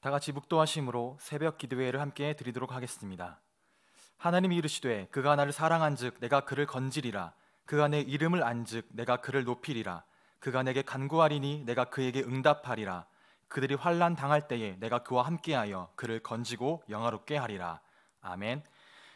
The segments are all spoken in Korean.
다 같이 묵도하심으로 새벽 기도회를 함께 드리도록 하겠습니다. 하나님이 이르시되 그가 나를 사랑한즉 내가 그를 건지리라 그가 내 이름을 안즉 내가 그를 높이리라 그가 내게 간구하리니 내가 그에게 응답하리라 그들이 환난 당할 때에 내가 그와 함께하여 그를 건지고 영화롭게 하리라 아멘.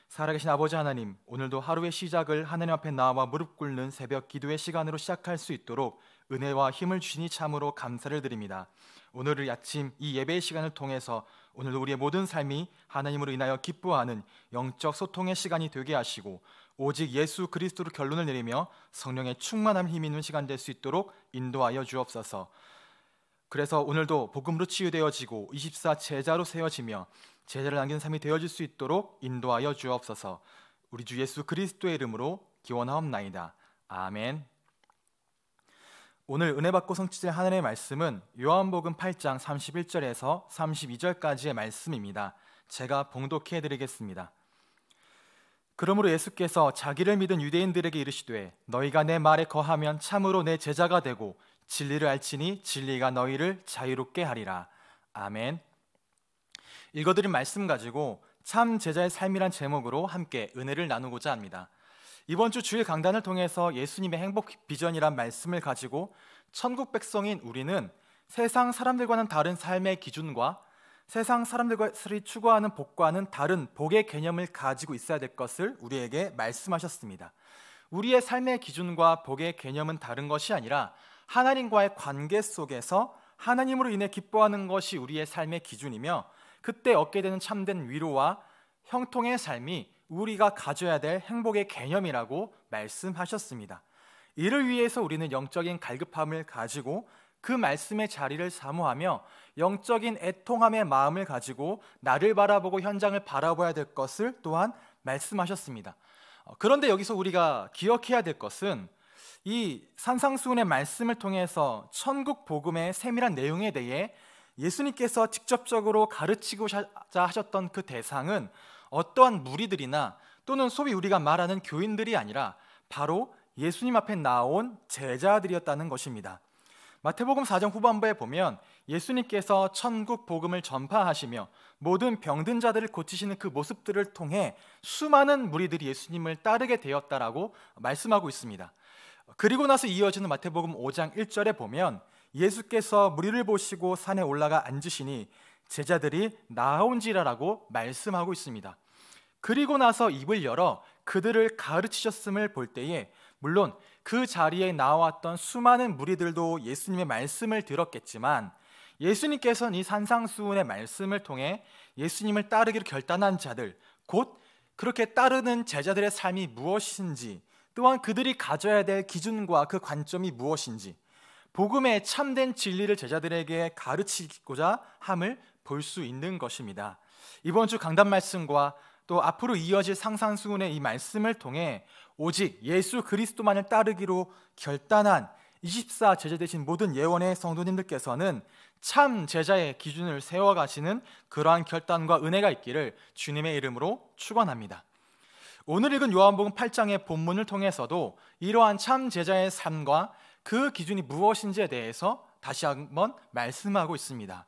살아계신 아버지 하나님, 오늘도 하루의 시작을 하나님 앞에 나와 무릎 꿇는 새벽 기도의 시간으로 시작할 수 있도록 은혜와 힘을 주시니 참으로 감사를 드립니다. 오늘 아침 이 예배 시간을 통해서 오늘 우리의 모든 삶이 하나님으로 인하여 기뻐하는 영적 소통의 시간이 되게 하시고 오직 예수 그리스도로 결론을 내리며 성령의 충만함 힘 있는 시간 될 수 있도록 인도하여 주옵소서. 그래서 오늘도 복음으로 치유되어지고 24 제자로 세워지며 제자를 남긴 삶이 되어질 수 있도록 인도하여 주옵소서. 우리 주 예수 그리스도의 이름으로 기원하옵나이다. 아멘. 오늘 은혜 받고 성취될 하늘의 말씀은 요한복음 8장 31절에서 32절까지의 말씀입니다. 제가 봉독해 드리겠습니다. 그러므로 예수께서 자기를 믿은 유대인들에게 이르시되 너희가 내 말에 거하면 참으로 내 제자가 되고 진리를 알지니 진리가 너희를 자유롭게 하리라. 아멘. 읽어드린 말씀 가지고 참 제자의 삶이란 제목으로 함께 은혜를 나누고자 합니다. 이번 주 주일 강단을 통해서 예수님의 행복 비전이란 말씀을 가지고 천국 백성인 우리는 세상 사람들과는 다른 삶의 기준과 세상 사람들이 추구하는 복과는 다른 복의 개념을 가지고 있어야 될 것을 우리에게 말씀하셨습니다. 우리의 삶의 기준과 복의 개념은 다른 것이 아니라 하나님과의 관계 속에서 하나님으로 인해 기뻐하는 것이 우리의 삶의 기준이며 그때 얻게 되는 참된 위로와 형통의 삶이 우리가 가져야 될 행복의 개념이라고 말씀하셨습니다. 이를 위해서 우리는 영적인 갈급함을 가지고 그 말씀의 자리를 사모하며 영적인 애통함의 마음을 가지고 나를 바라보고 현장을 바라봐야 될 것을 또한 말씀하셨습니다. 어, 그런데 여기서 우리가 기억해야 될 것은 이 산상수훈의 말씀을 통해서 천국 복음의 세밀한 내용에 대해 예수님께서 직접적으로 가르치고자 하셨던 그 대상은 어떠한 무리들이나 또는 소위 우리가 말하는 교인들이 아니라 바로 예수님 앞에 나온 제자들이었다는 것입니다. 마태복음 4장 후반부에 보면 예수님께서 천국 복음을 전파하시며 모든 병든 자들을 고치시는 그 모습들을 통해 수많은 무리들이 예수님을 따르게 되었다라고 말씀하고 있습니다. 그리고 나서 이어지는 마태복음 5장 1절에 보면 예수께서 무리를 보시고 산에 올라가 앉으시니 제자들이 나온지라라고 말씀하고 있습니다. 그리고 나서 입을 열어 그들을 가르치셨음을 볼 때에 물론 그 자리에 나왔던 수많은 무리들도 예수님의 말씀을 들었겠지만 예수님께서는 이 산상수훈의 말씀을 통해 예수님을 따르기로 결단한 자들 곧 그렇게 따르는 제자들의 삶이 무엇인지 또한 그들이 가져야 될 기준과 그 관점이 무엇인지 복음의 참된 진리를 제자들에게 가르치고자 함을 볼수 있는 것입니다. 이번 주 강단 말씀과 또 앞으로 이어질 상산수훈의 이 말씀을 통해 오직 예수 그리스도만을 따르기로 결단한 24 제자 되신 모든 예원의 성도님들께서는 참 제자의 기준을 세워가시는 그러한 결단과 은혜가 있기를 주님의 이름으로 축원합니다. 오늘 읽은 요한복음 8장의 본문을 통해서도 이러한 참 제자의 삶과 그 기준이 무엇인지에 대해서 다시 한번 말씀하고 있습니다.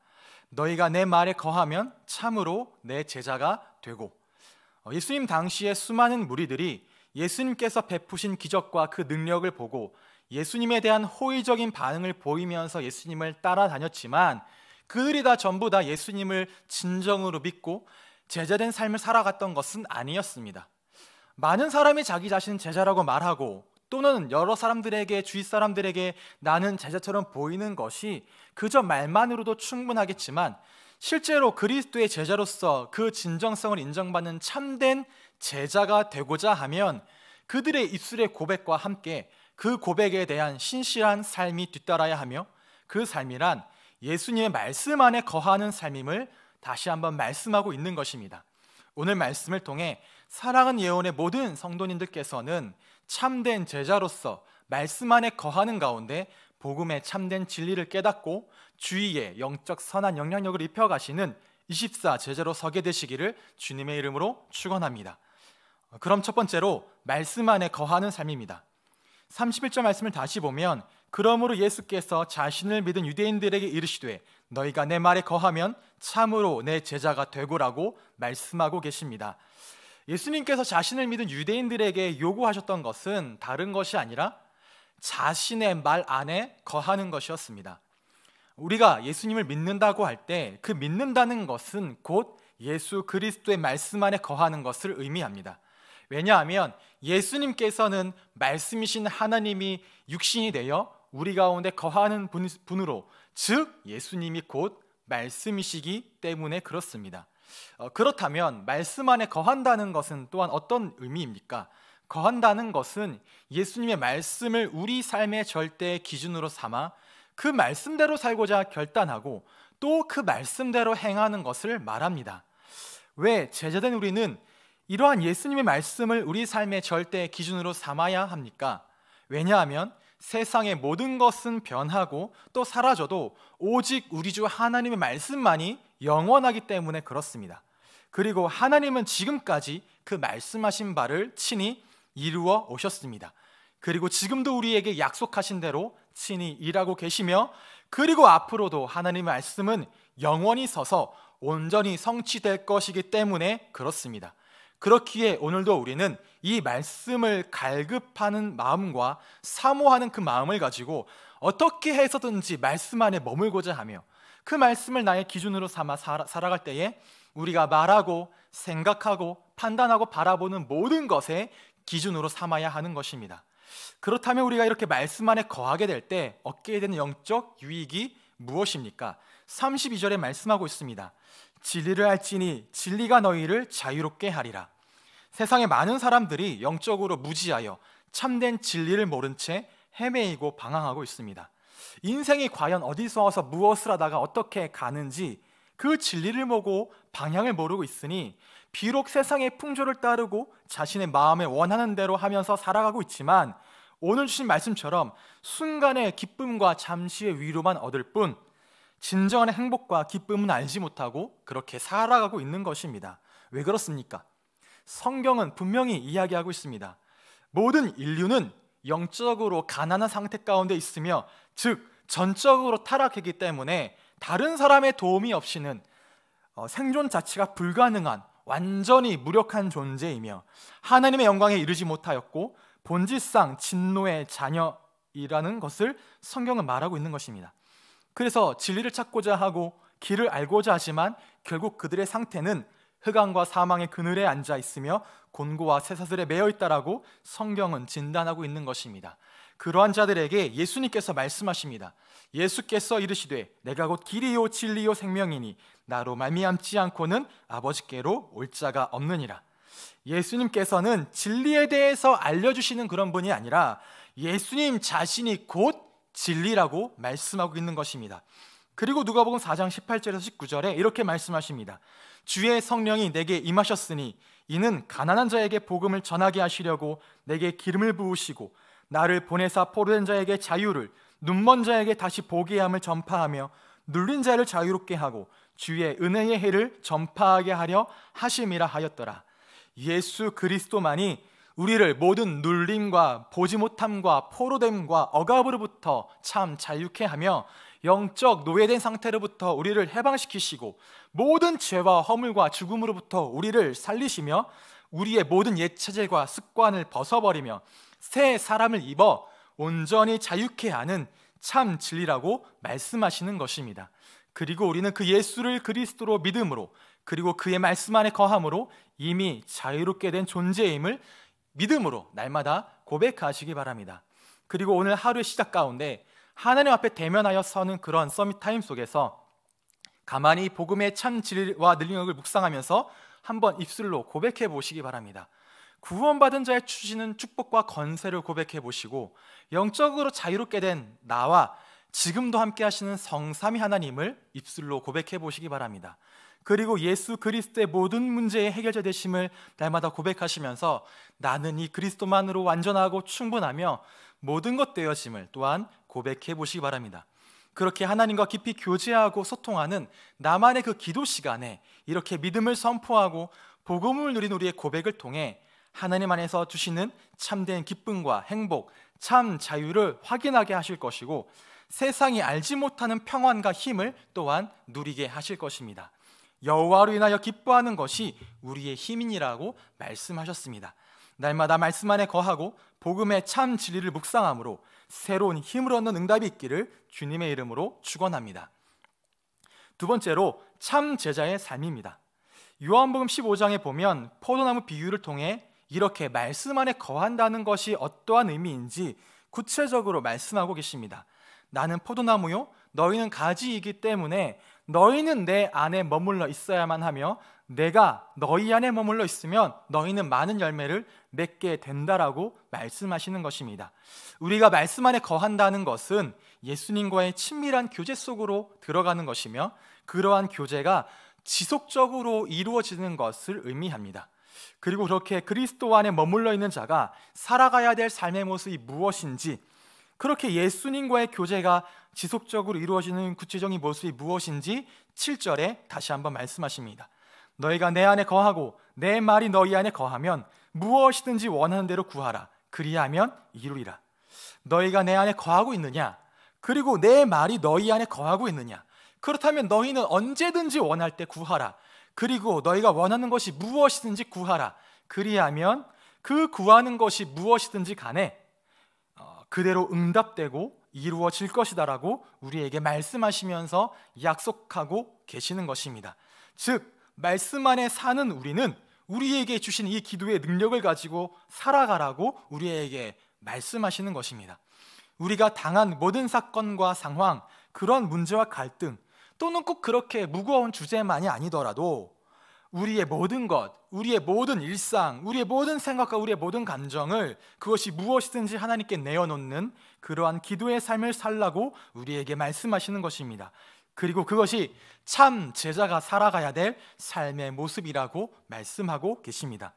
너희가 내 말에 거하면 참으로 내 제자가 되고 어, 예수님 당시에 수많은 무리들이 예수님께서 베푸신 기적과 그 능력을 보고 예수님에 대한 호의적인 반응을 보이면서 예수님을 따라다녔지만 그들이 다 전부 다 예수님을 진정으로 믿고 제자된 삶을 살아갔던 것은 아니었습니다. 많은 사람이 자기 자신 제자라고 말하고 또는 여러 사람들에게 주위 사람들에게 나는 제자처럼 보이는 것이 그저 말만으로도 충분하겠지만 실제로 그리스도의 제자로서 그 진정성을 인정받는 참된 제자가 되고자 하면 그들의 입술의 고백과 함께 그 고백에 대한 신실한 삶이 뒤따라야 하며 그 삶이란 예수님의 말씀 안에 거하는 삶임을 다시 한번 말씀하고 있는 것입니다. 오늘 말씀을 통해 사랑은 예언의 모든 성도님들께서는 참된 제자로서 말씀 안에 거하는 가운데 복음의 참된 진리를 깨닫고 주위에 영적 선한 영향력을 입혀 가시는 24 제자로 서게 되시기를 주님의 이름으로 축원합니다. 그럼 첫 번째로 말씀 안에 거하는 삶입니다. 31절 말씀을 다시 보면 그러므로 예수께서 자신을 믿은 유대인들에게 이르시되 너희가 내 말에 거하면 참으로 내 제자가 되고라고 말씀하고 계십니다. 예수님께서 자신을 믿은 유대인들에게 요구하셨던 것은 다른 것이 아니라 자신의 말 안에 거하는 것이었습니다. 우리가 예수님을 믿는다고 할 때 그 믿는다는 것은 곧 예수 그리스도의 말씀 안에 거하는 것을 의미합니다. 왜냐하면 예수님께서는 말씀이신 하나님이 육신이 되어 우리 가운데 거하는 분으로 즉 예수님이 곧 말씀이시기 때문에 그렇습니다. 어, 그렇다면 말씀 안에 거한다는 것은 또한 어떤 의미입니까? 거한다는 것은 예수님의 말씀을 우리 삶의 절대 기준으로 삼아 그 말씀대로 살고자 결단하고 또 그 말씀대로 행하는 것을 말합니다. 왜 제자된 우리는 이러한 예수님의 말씀을 우리 삶의 절대 기준으로 삼아야 합니까? 왜냐하면 세상의 모든 것은 변하고 또 사라져도 오직 우리 주 하나님의 말씀만이 영원하기 때문에 그렇습니다. 그리고 하나님은 지금까지 그 말씀하신 바를 친히 이루어 오셨습니다. 그리고 지금도 우리에게 약속하신 대로 친히 일하고 계시며 그리고 앞으로도 하나님의 말씀은 영원히 서서 온전히 성취될 것이기 때문에 그렇습니다. 그렇기에 오늘도 우리는 이 말씀을 갈급하는 마음과 사모하는 그 마음을 가지고 어떻게 해서든지 말씀 안에 머물고자 하며 그 말씀을 나의 기준으로 삼아 살아갈 때에 우리가 말하고 생각하고 판단하고 바라보는 모든 것에 기준으로 삼아야 하는 것입니다. 그렇다면 우리가 이렇게 말씀 안에 거하게 될 때 얻게 되는 영적 유익이 무엇입니까? 32절에 말씀하고 있습니다. 진리를 알지니 진리가 너희를 자유롭게 하리라. 세상의 많은 사람들이 영적으로 무지하여 참된 진리를 모른 채 헤매이고 방황하고 있습니다. 인생이 과연 어디서 와서 무엇을 하다가 어떻게 가는지 그 진리를 보고 방향을 모르고 있으니 비록 세상의 풍조를 따르고 자신의 마음에 원하는 대로 하면서 살아가고 있지만 오늘 주신 말씀처럼 순간의 기쁨과 잠시의 위로만 얻을 뿐 진정한 행복과 기쁨은 알지 못하고 그렇게 살아가고 있는 것입니다. 왜 그렇습니까? 성경은 분명히 이야기하고 있습니다. 모든 인류는 영적으로 가난한 상태 가운데 있으며 즉 전적으로 타락했기 때문에 다른 사람의 도움이 없이는 어, 생존 자체가 불가능한 완전히 무력한 존재이며 하나님의 영광에 이르지 못하였고 본질상 진노의 자녀이라는 것을 성경은 말하고 있는 것입니다. 그래서 진리를 찾고자 하고 길을 알고자 하지만 결국 그들의 상태는 흑암과 사망의 그늘에 앉아 있으며 곤고와 쇠사슬에 매여 있다라고 성경은 진단하고 있는 것입니다. 그러한 자들에게 예수님께서 말씀하십니다. 예수께서 이르시되 내가 곧 길이요 진리요 생명이니 나로 말미암지 않고는 아버지께로 올 자가 없느니라. 예수님께서는 진리에 대해서 알려주시는 그런 분이 아니라 예수님 자신이 곧 진리라고 말씀하고 있는 것입니다. 그리고 누가복음 4장 18절에서 19절에 이렇게 말씀하십니다. 주의 성령이 내게 임하셨으니 이는 가난한 자에게 복음을 전하게 하시려고 내게 기름을 부으시고 나를 보내사 포로된 자에게 자유를 눈먼 자에게 다시 보게 함을 전파하며 눌린 자를 자유롭게 하고 주의 은혜의 해를 전파하게 하려 하심이라 하였더라. 예수 그리스도만이 우리를 모든 눌림과 보지 못함과 포로됨과 억압으로부터 참 자유케 하며 영적 노예된 상태로부터 우리를 해방시키시고 모든 죄와 허물과 죽음으로부터 우리를 살리시며 우리의 모든 예체제과 습관을 벗어버리며 새 사람을 입어 온전히 자유케 하는 참 진리라고 말씀하시는 것입니다. 그리고 우리는 그 예수를 그리스도로 믿음으로 그리고 그의 말씀 안에 거함으로 이미 자유롭게 된 존재임을 믿음으로 날마다 고백하시기 바랍니다. 그리고 오늘 하루의 시작 가운데 하나님 앞에 대면하여 서는 그런 서밋 타임 속에서 가만히 복음의 참 진리와 능력을 묵상하면서 한번 입술로 고백해 보시기 바랍니다. 구원받은 자의 추진은 축복과 건세를 고백해 보시고 영적으로 자유롭게 된 나와 지금도 함께 하시는 성삼위 하나님을 입술로 고백해 보시기 바랍니다. 그리고 예수 그리스도의 모든 문제의 해결자 되심을 날마다 고백하시면서 나는 이 그리스도만으로 완전하고 충분하며 모든 것 되어짐을 또한 고백해 보시기 바랍니다. 그렇게 하나님과 깊이 교제하고 소통하는 나만의 그 기도 시간에 이렇게 믿음을 선포하고 복음을 누린 우리의 고백을 통해 하나님 안에서 주시는 참된 기쁨과 행복, 참 자유를 확인하게 하실 것이고 세상이 알지 못하는 평안과 힘을 또한 누리게 하실 것입니다. 여호와로 인하여 기뻐하는 것이 우리의 힘이라고 말씀하셨습니다. 날마다 말씀 안에 거하고 복음의 참 진리를 묵상함으로 새로운 힘을 얻는 응답이 있기를 주님의 이름으로 축원합니다. 두 번째로 참 제자의 삶입니다. 요한복음 15장에 보면 포도나무 비유를 통해 이렇게 말씀 안에 거한다는 것이 어떠한 의미인지 구체적으로 말씀하고 계십니다. 나는 포도나무요 너희는 가지이기 때문에 너희는 내 안에 머물러 있어야만 하며 내가 너희 안에 머물러 있으면 너희는 많은 열매를 맺게 된다라고 말씀하시는 것입니다. 우리가 말씀 안에 거한다는 것은 예수님과의 친밀한 교제 속으로 들어가는 것이며 그러한 교제가 지속적으로 이루어지는 것을 의미합니다. 그리고 그렇게 그리스도 안에 머물러 있는 자가 살아가야 될 삶의 모습이 무엇인지 그렇게 예수님과의 교제가 지속적으로 이루어지는 구체적인 모습이 무엇인지 7절에 다시 한번 말씀하십니다. 너희가 내 안에 거하고 내 말이 너희 안에 거하면 무엇이든지 원하는 대로 구하라. 그리하면 이루리라. 너희가 내 안에 거하고 있느냐? 그리고 내 말이 너희 안에 거하고 있느냐? 그렇다면 너희는 언제든지 원할 때 구하라. 그리고 너희가 원하는 것이 무엇이든지 구하라. 그리하면 그 구하는 것이 무엇이든지 간에 그대로 응답되고 이루어질 것이다라고 우리에게 말씀하시면서 약속하고 계시는 것입니다. 즉 말씀 안에 사는 우리는 우리에게 주신 이 기도의 능력을 가지고 살아가라고 우리에게 말씀하시는 것입니다. 우리가 당한 모든 사건과 상황, 그런 문제와 갈등 또는 꼭 그렇게 무거운 주제만이 아니더라도 우리의 모든 것, 우리의 모든 일상, 우리의 모든 생각과 우리의 모든 감정을 그것이 무엇이든지 하나님께 내어놓는 그러한 기도의 삶을 살라고 우리에게 말씀하시는 것입니다. 그리고 그것이 참 제자가 살아가야 될 삶의 모습이라고 말씀하고 계십니다.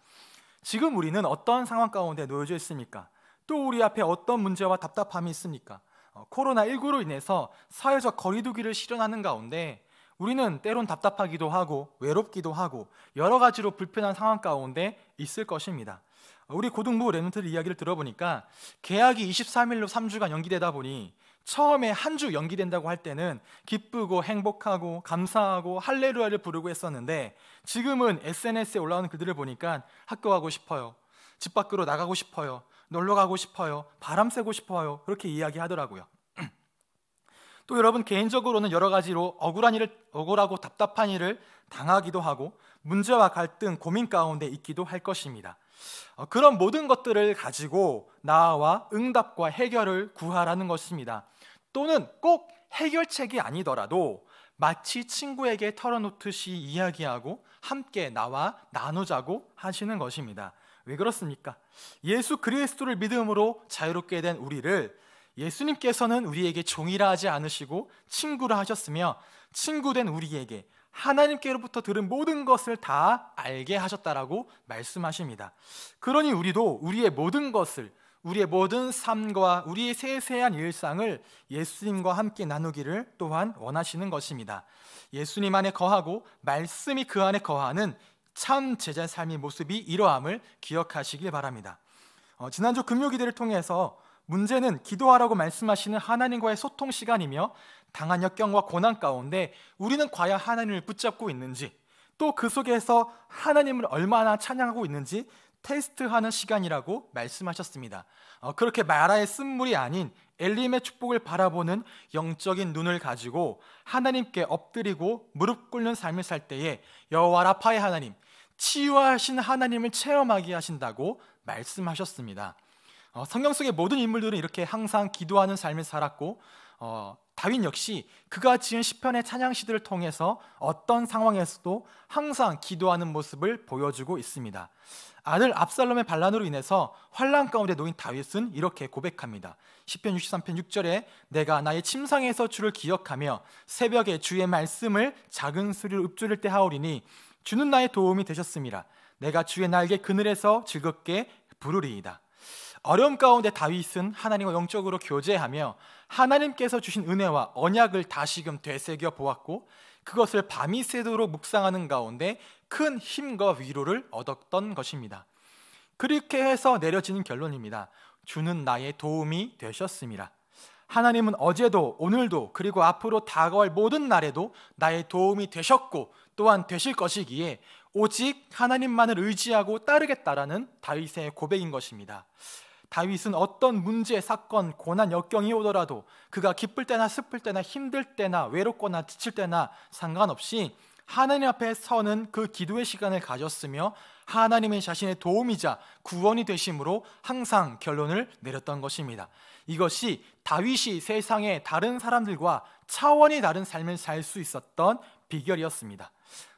지금 우리는 어떤 상황 가운데 놓여져 있습니까? 또 우리 앞에 어떤 문제와 답답함이 있습니까? 어, 코로나19로 인해서 사회적 거리두기를 실현하는 가운데 우리는 때론 답답하기도 하고 외롭기도 하고 여러 가지로 불편한 상황 가운데 있을 것입니다. 우리 고등부 레몬트 이야기를 들어보니까 계약이 23일로 3주간 연기되다 보니 처음에 한 주 연기된다고 할 때는 기쁘고 행복하고 감사하고 할레루야를 부르고 했었는데 지금은 SNS에 올라오는 글들을 보니까 학교 가고 싶어요. 집 밖으로 나가고 싶어요. 놀러 가고 싶어요. 바람 쐬고 싶어요. 그렇게 이야기하더라고요. 또 여러분 개인적으로는 여러 가지로 억울한 일을 억울하고 답답한 일을 당하기도 하고 문제와 갈등, 고민 가운데 있기도 할 것입니다. 어, 그런 모든 것들을 가지고 나와 응답과 해결을 구하라는 것입니다. 또는 꼭 해결책이 아니더라도 마치 친구에게 털어놓듯이 이야기하고 함께 나와 나누자고 하시는 것입니다. 왜 그렇습니까? 예수 그리스도를 믿음으로 자유롭게 된 우리를 예수님께서는 우리에게 종이라 하지 않으시고 친구라 하셨으며 친구된 우리에게 하나님께로부터 들은 모든 것을 다 알게 하셨다라고 말씀하십니다. 그러니 우리도 우리의 모든 것을 우리의 모든 삶과 우리의 세세한 일상을 예수님과 함께 나누기를 또한 원하시는 것입니다. 예수님 안에 거하고 말씀이 그 안에 거하는 참 제자 삶의 모습이 이러함을 기억하시길 바랍니다. 어, 지난주 금요 기대를 통해서 문제는 기도하라고 말씀하시는 하나님과의 소통 시간이며 당한 역경과 고난 가운데 우리는 과연 하나님을 붙잡고 있는지 또 그 속에서 하나님을 얼마나 찬양하고 있는지 테스트하는 시간이라고 말씀하셨습니다. 어, 그렇게 마라의 쓴물이 아닌 엘림의 축복을 바라보는 영적인 눈을 가지고 하나님께 엎드리고 무릎 꿇는 삶을 살 때에 여호와 라파의 하나님, 치유하신 하나님을 체험하게 하신다고 말씀하셨습니다. 어, 성경 속의 모든 인물들은 이렇게 항상 기도하는 삶을 살았고 어, 다윈 역시 그가 지은 시편의 찬양 시들을 통해서 어떤 상황에서도 항상 기도하는 모습을 보여주고 있습니다. 아들 압살롬의 반란으로 인해서 환란 가운데 놓인 다윗은 이렇게 고백합니다. 시편 63편 6절에 내가 나의 침상에서 주를 기억하며 새벽에 주의 말씀을 작은 소리로 읊조릴 때 하오리니 주는 나의 도움이 되셨습니다. 내가 주의 날개 그늘에서 즐겁게 부르리이다. 어려움 가운데 다윗은 하나님과 영적으로 교제하며 하나님께서 주신 은혜와 언약을 다시금 되새겨 보았고 그것을 밤이 새도록 묵상하는 가운데 큰 힘과 위로를 얻었던 것입니다. 그렇게 해서 내려지는 결론입니다. 주는 나의 도움이 되셨습니다. 하나님은 어제도 오늘도 그리고 앞으로 다가올 모든 날에도 나의 도움이 되셨고 또한 되실 것이기에 오직 하나님만을 의지하고 따르겠다라는 다윗의 고백인 것입니다. 다윗은 어떤 문제, 사건, 고난, 역경이 오더라도 그가 기쁠 때나 슬플 때나 힘들 때나 외롭거나 지칠 때나 상관없이 하나님 앞에 서는 그 기도의 시간을 가졌으며 하나님의 자신의 도움이자 구원이 되심으로 항상 결론을 내렸던 것입니다. 이것이 다윗이 세상의 다른 사람들과 차원이 다른 삶을 살 수 있었던 비결이었습니다.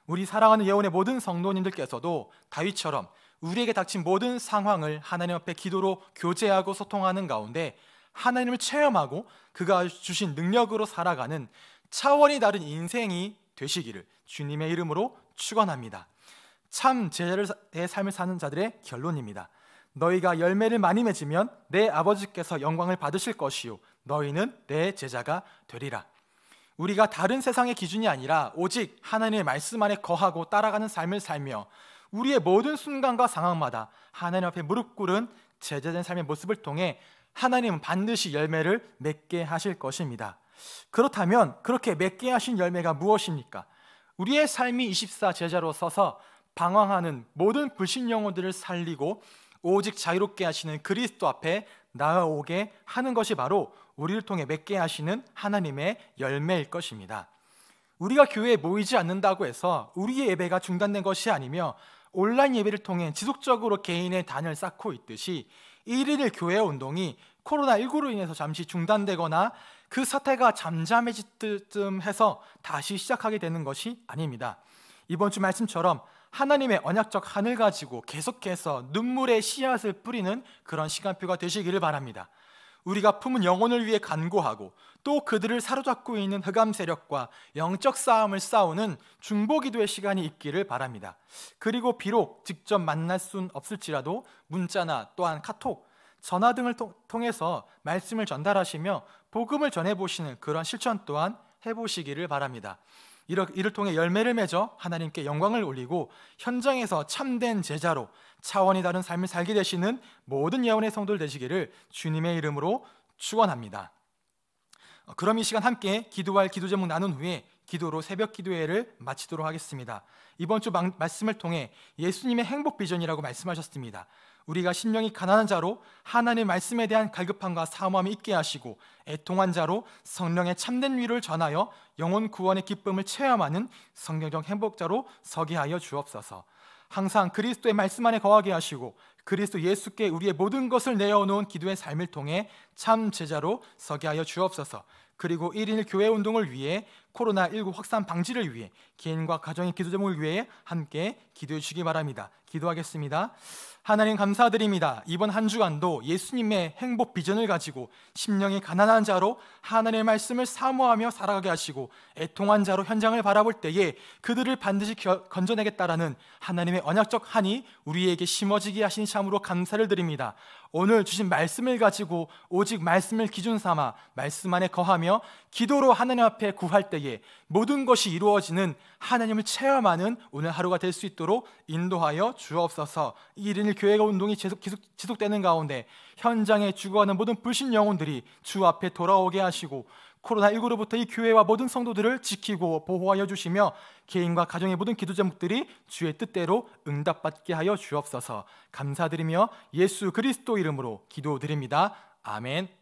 우리 사랑하는 예원의 모든 성도님들께서도 다윗처럼 우리에게 닥친 모든 상황을 하나님 앞에 기도로 교제하고 소통하는 가운데 하나님을 체험하고 그가 주신 능력으로 살아가는 차원이 다른 인생이 되시기를 주님의 이름으로 축원합니다. 참 제자의 삶을 사는 자들의 결론입니다. 너희가 열매를 많이 맺으면 내 아버지께서 영광을 받으실 것이요 너희는 내 제자가 되리라. 우리가 다른 세상의 기준이 아니라 오직 하나님의 말씀 안에 거하고 따라가는 삶을 살며 우리의 모든 순간과 상황마다 하나님 앞에 무릎 꿇은 제자된 삶의 모습을 통해 하나님은 반드시 열매를 맺게 하실 것입니다. 그렇다면 그렇게 맺게 하신 열매가 무엇입니까? 우리의 삶이 24 제자로 서서 방황하는 모든 불신 영혼들을 살리고 오직 자유롭게 하시는 그리스도 앞에 나아오게 하는 것이 바로 우리를 통해 맺게 하시는 하나님의 열매일 것입니다. 우리가 교회에 모이지 않는다고 해서 우리의 예배가 중단된 것이 아니며 온라인 예배를 통해 지속적으로 개인의 단을 쌓고 있듯이 1일 교회 운동이 코로나19로 인해서 잠시 중단되거나 그 사태가 잠잠해질 듯쯤 해서 다시 시작하게 되는 것이 아닙니다. 이번 주 말씀처럼 하나님의 언약적 한을 가지고 계속해서 눈물의 씨앗을 뿌리는 그런 시간표가 되시기를 바랍니다. 우리가 품은 영혼을 위해 간구하고 또 그들을 사로잡고 있는 흑암 세력과 영적 싸움을 싸우는 중보기도의 시간이 있기를 바랍니다. 그리고 비록 직접 만날 순 없을지라도 문자나 또한 카톡, 전화 등을 통해서 말씀을 전달하시며 복음을 전해보시는 그런 실천 또한 해보시기를 바랍니다. 이를 통해 열매를 맺어 하나님께 영광을 올리고 현장에서 참된 제자로 차원이 다른 삶을 살게 되시는 모든 예언의 성도들 되시기를 주님의 이름으로 축원합니다. 어, 그럼 이 시간 함께 기도할 기도 제목 나눈 후에 기도로 새벽 기도회를 마치도록 하겠습니다. 이번 주 말씀을 통해 예수님의 행복 비전이라고 말씀하셨습니다. 우리가 심령이 가난한 자로 하나님의 말씀에 대한 갈급함과 사모함이 있게 하시고 애통한 자로 성령의 참된 위를 전하여 영혼 구원의 기쁨을 체험하는 성경적 행복자로 서게 하여 주옵소서. 항상 그리스도의 말씀 안에 거하게 하시고 그리스도 예수께 우리의 모든 것을 내어놓은 기도의 삶을 통해 참 제자로 서게 하여 주옵소서. 그리고 1일 교회 운동을 위해 코로나19 확산 방지를 위해 개인과 가정의 기도 제목을 위해 함께 기도해 주기 바랍니다. 기도하겠습니다. 하나님 감사드립니다. 이번 한 주간도 예수님의 행복 비전을 가지고 심령이 가난한 자로 하나님의 말씀을 사모하며 살아가게 하시고 애통한 자로 현장을 바라볼 때에 그들을 반드시 건져내겠다라는 하나님의 언약적 한이 우리에게 심어지게 하신 참으로 감사를 드립니다. 오늘 주신 말씀을 가지고 오직 말씀을 기준 삼아 말씀 안에 거하며 기도로 하나님 앞에 구할 때에 모든 것이 이루어지는 하나님을 체험하는 오늘 하루가 될 수 있도록 인도하여 주옵소서. 이일 교회가 운동이 계속 지속되는 가운데 현장에 죽어가는 모든 불신 영혼들이 주 앞에 돌아오게 하시고 코로나19로부터 이 교회와 모든 성도들을 지키고 보호하여 주시며 개인과 가정의 모든 기도 제목들이 주의 뜻대로 응답받게 하여 주옵소서 감사드리며 예수 그리스도 이름으로 기도드립니다. 아멘.